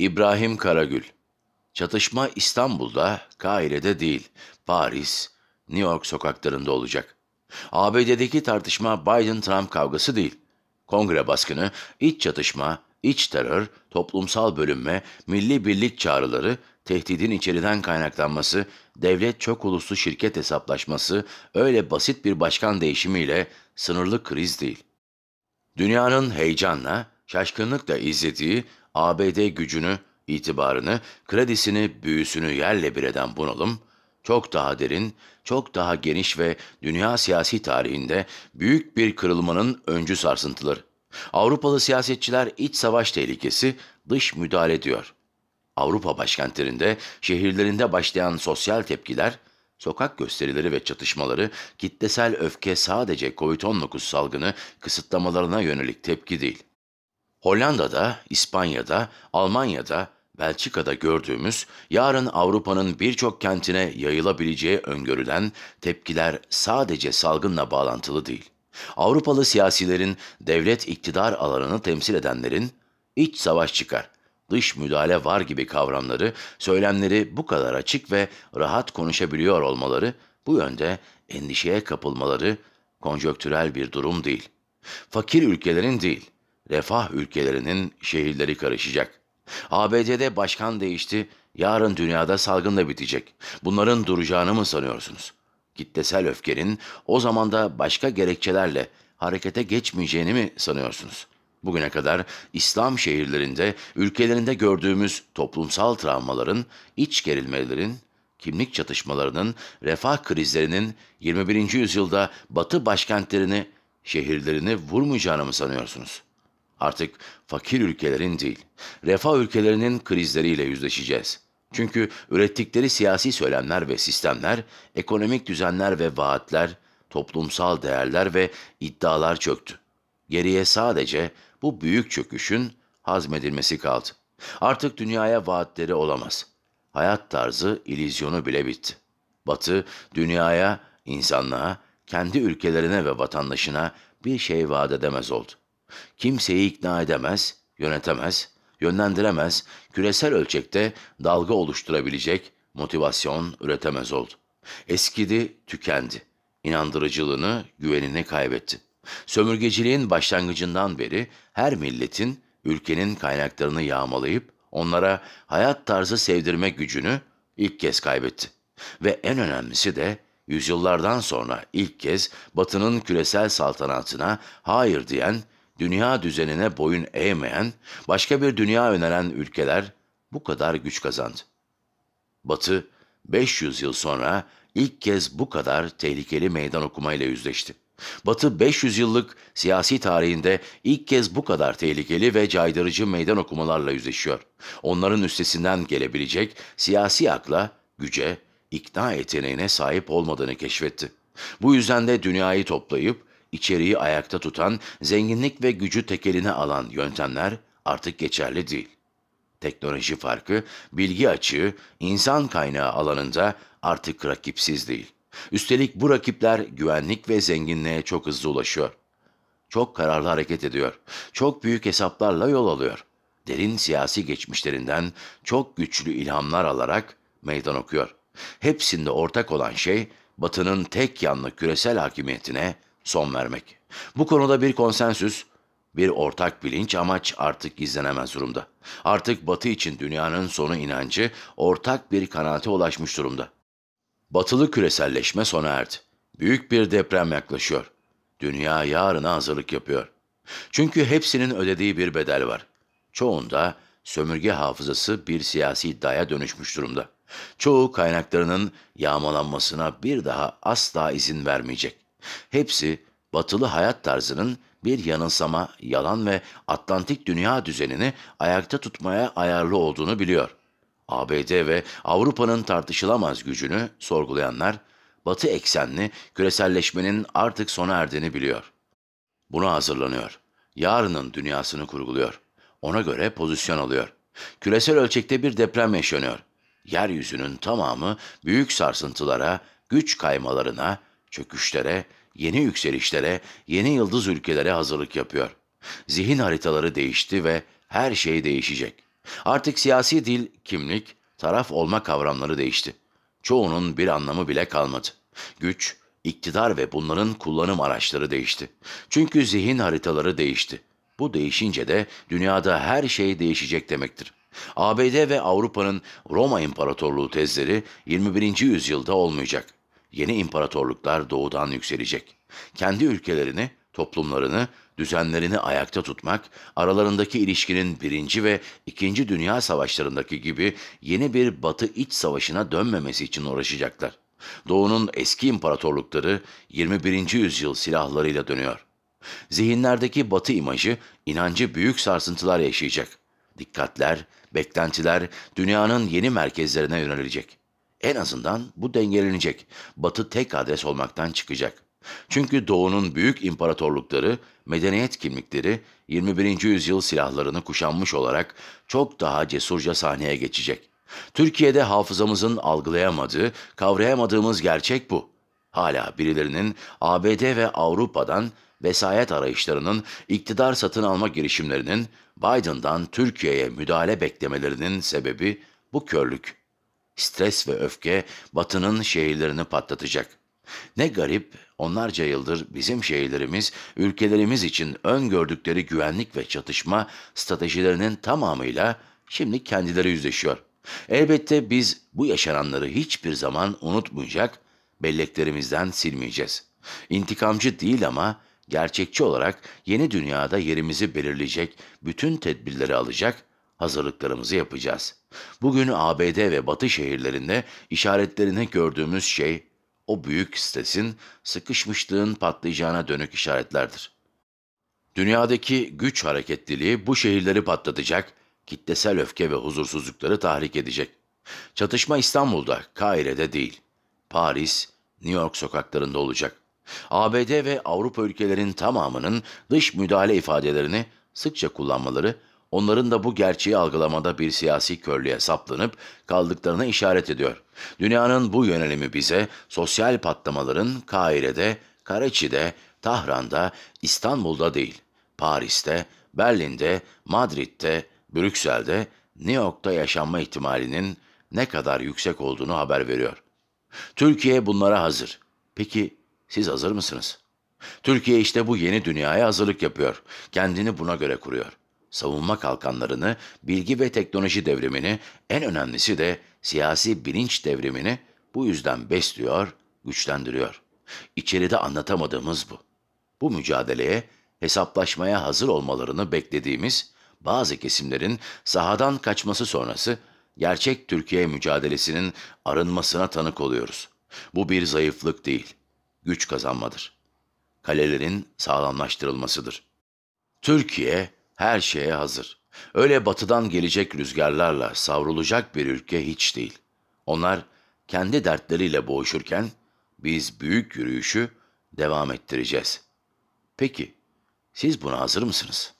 İbrahim Karagül Çatışma İstanbul'da, Kahire'de değil, Paris, New York sokaklarında olacak. ABD'deki tartışma Biden-Trump kavgası değil. Kongre baskını, iç çatışma, iç terör, toplumsal bölünme, milli birlik çağrıları, tehdidin içeriden kaynaklanması, devlet çok uluslu şirket hesaplaşması öyle basit bir başkan değişimiyle sınırlı kriz değil. Dünyanın heyecanla, şaşkınlıkla izlediği ABD gücünü, itibarını, kredisini, büyüsünü yerle bir eden bunalım, çok daha derin, çok daha geniş ve dünya siyasi tarihinde büyük bir kırılmanın öncü sarsıntıları. Avrupalı siyasetçiler iç savaş tehlikesi, dış müdahale diyor. Avrupa başkentlerinde, şehirlerinde başlayan sosyal tepkiler, sokak gösterileri ve çatışmaları, kitlesel öfke sadece COVID-19 salgını kısıtlamalarına yönelik tepki değil. Hollanda'da, İspanya'da, Almanya'da, Belçika'da gördüğümüz, yarın Avrupa'nın birçok kentine yayılabileceği öngörülen tepkiler sadece salgınla bağlantılı değil. Avrupalı siyasilerin, devlet iktidar alanını temsil edenlerin iç savaş çıkar, dış müdahale var gibi kavramları, söylemleri bu kadar açık ve rahat konuşabiliyor olmaları, bu yönde endişeye kapılmaları konjöktürel bir durum değil. Fakir ülkelerin değil, refah ülkelerinin şehirleri karışacak. ABD'de başkan değişti, yarın dünyada salgın da bitecek. Bunların duracağını mı sanıyorsunuz? Kitlesel öfkenin o zaman da başka gerekçelerle harekete geçmeyeceğini mi sanıyorsunuz? Bugüne kadar İslam şehirlerinde, ülkelerinde gördüğümüz toplumsal travmaların, iç gerilmelerin, kimlik çatışmalarının, refah krizlerinin 21. yüzyılda batı başkentlerini, şehirlerini vurmayacağını mı sanıyorsunuz?'' Artık fakir ülkelerin değil, refah ülkelerinin krizleriyle yüzleşeceğiz. Çünkü ürettikleri siyasi söylemler ve sistemler, ekonomik düzenler ve vaatler, toplumsal değerler ve iddialar çöktü. Geriye sadece bu büyük çöküşün hazmedilmesi kaldı. Artık dünyaya vaatleri olamaz. Hayat tarzı ilizyonu bile bitti. Batı dünyaya, insanlığa, kendi ülkelerine ve vatandaşına bir şey vaat edemez oldu. Kimseyi ikna edemez, yönetemez, yönlendiremez, küresel ölçekte dalga oluşturabilecek motivasyon üretemez oldu. Eskidi, tükendi. İnandırıcılığını, güvenini kaybetti. Sömürgeciliğin başlangıcından beri her milletin ülkenin kaynaklarını yağmalayıp onlara hayat tarzı sevdirme gücünü ilk kez kaybetti. Ve en önemlisi de yüzyıllardan sonra ilk kez Batı'nın küresel saltanatına hayır diyen dünya düzenine boyun eğmeyen, başka bir dünya öneren ülkeler bu kadar güç kazandı. Batı 500 yıl sonra ilk kez bu kadar tehlikeli meydan okumayla yüzleşti. Batı 500 yıllık siyasi tarihinde ilk kez bu kadar tehlikeli ve caydırıcı meydan okumalarla yüzleşiyor. Onların üstesinden gelebilecek siyasi akla, güce, ikna yeteneğine sahip olmadığını keşfetti. Bu yüzden de dünyayı toplayıp içeriği ayakta tutan, zenginlik ve gücü tekeline alan yöntemler artık geçerli değil. Teknoloji farkı, bilgi açığı, insan kaynağı alanında artık rakipsiz değil. Üstelik bu rakipler güvenlik ve zenginliğe çok hızlı ulaşıyor. Çok kararlı hareket ediyor. Çok büyük hesaplarla yol alıyor. Derin siyasi geçmişlerinden çok güçlü ilhamlar alarak meydan okuyor. Hepsinde ortak olan şey Batı'nın tek yanlı küresel hakimiyetine son vermek. Bu konuda bir konsensüs, bir ortak bilinç amaç artık gizlenemez durumda. Artık Batı için dünyanın sonu inancı ortak bir kanaate ulaşmış durumda. Batılı küreselleşme sona erdi. Büyük bir deprem yaklaşıyor. Dünya yarına hazırlık yapıyor. Çünkü hepsinin ödediği bir bedel var. Çoğunda sömürge hafızası bir siyasi iddiaya dönüşmüş durumda. Çoğu kaynaklarının yağmalanmasına bir daha asla izin vermeyecek. Hepsi batılı hayat tarzının bir yanılsama, yalan ve Atlantik dünya düzenini ayakta tutmaya ayarlı olduğunu biliyor. ABD ve Avrupa'nın tartışılamaz gücünü sorgulayanlar, batı eksenli küreselleşmenin artık sona erdiğini biliyor. Buna hazırlanıyor. Yarının dünyasını kurguluyor. Ona göre pozisyon alıyor. Küresel ölçekte bir deprem yaşanıyor. Yeryüzünün tamamı büyük sarsıntılara, güç kaymalarına, çöküşlere, yeni yükselişlere, yeni yıldız ülkelere hazırlık yapıyor. Zihin haritaları değişti ve her şey değişecek. Artık siyasi dil, kimlik, taraf olma kavramları değişti. Çoğunun bir anlamı bile kalmadı. Güç, iktidar ve bunların kullanım araçları değişti. Çünkü zihin haritaları değişti. Bu değişince de dünyada her şey değişecek demektir. ABD ve Avrupa'nın Roma İmparatorluğu tezleri 21. yüzyılda olmayacak yeni imparatorluklar doğudan yükselecek. Kendi ülkelerini, toplumlarını, düzenlerini ayakta tutmak, aralarındaki ilişkinin birinci ve ikinci dünya savaşlarındaki gibi yeni bir batı iç savaşına dönmemesi için uğraşacaklar. Doğu'nun eski imparatorlukları 21. yüzyıl silahlarıyla dönüyor. Zihinlerdeki batı imajı, inancı büyük sarsıntılar yaşayacak. Dikkatler, beklentiler dünyanın yeni merkezlerine yönelilecek. En azından bu dengelenecek. Batı tek adres olmaktan çıkacak. Çünkü Doğu'nun büyük imparatorlukları, medeniyet kimlikleri 21. yüzyıl silahlarını kuşanmış olarak çok daha cesurca sahneye geçecek. Türkiye'de hafızamızın algılayamadığı, kavrayamadığımız gerçek bu. Hala birilerinin ABD ve Avrupa'dan vesayet arayışlarının, iktidar satın alma girişimlerinin, Biden'dan Türkiye'ye müdahale beklemelerinin sebebi bu körlük.'' Stres ve öfke Batı'nın şehirlerini patlatacak. Ne garip, onlarca yıldır bizim şehirlerimiz, ülkelerimiz için öngördükleri güvenlik ve çatışma stratejilerinin tamamıyla şimdi kendileri yüzleşiyor. Elbette biz bu yaşananları hiçbir zaman unutmayacak, belleklerimizden silmeyeceğiz. İntikamcı değil ama gerçekçi olarak yeni dünyada yerimizi belirleyecek bütün tedbirleri alacak hazırlıklarımızı yapacağız. Bugün ABD ve Batı şehirlerinde işaretlerine gördüğümüz şey o büyük stresin sıkışmışlığın patlayacağına dönük işaretlerdir. Dünyadaki güç hareketliliği bu şehirleri patlatacak, kitlesel öfke ve huzursuzlukları tahrik edecek. Çatışma İstanbul'da, Kaire'de değil. Paris, New York sokaklarında olacak. ABD ve Avrupa ülkelerinin tamamının dış müdahale ifadelerini sıkça kullanmaları Onların da bu gerçeği algılamada bir siyasi körlüğe saplanıp kaldıklarına işaret ediyor. Dünyanın bu yönelimi bize sosyal patlamaların Kaire'de, Karaçi'de, Tahran'da, İstanbul'da değil, Paris'te, Berlin'de, Madrid'de, Brüksel'de, New York'ta yaşanma ihtimalinin ne kadar yüksek olduğunu haber veriyor. Türkiye bunlara hazır. Peki siz hazır mısınız? Türkiye işte bu yeni dünyaya hazırlık yapıyor. Kendini buna göre kuruyor savunma kalkanlarını, bilgi ve teknoloji devrimini, en önemlisi de siyasi bilinç devrimini bu yüzden besliyor, güçlendiriyor. İçeride anlatamadığımız bu. Bu mücadeleye, hesaplaşmaya hazır olmalarını beklediğimiz bazı kesimlerin sahadan kaçması sonrası gerçek Türkiye mücadelesinin arınmasına tanık oluyoruz. Bu bir zayıflık değil, güç kazanmadır. Kalelerin sağlamlaştırılmasıdır. Türkiye her şeye hazır. Öyle batıdan gelecek rüzgarlarla savrulacak bir ülke hiç değil. Onlar kendi dertleriyle boğuşurken biz büyük yürüyüşü devam ettireceğiz. Peki siz buna hazır mısınız?''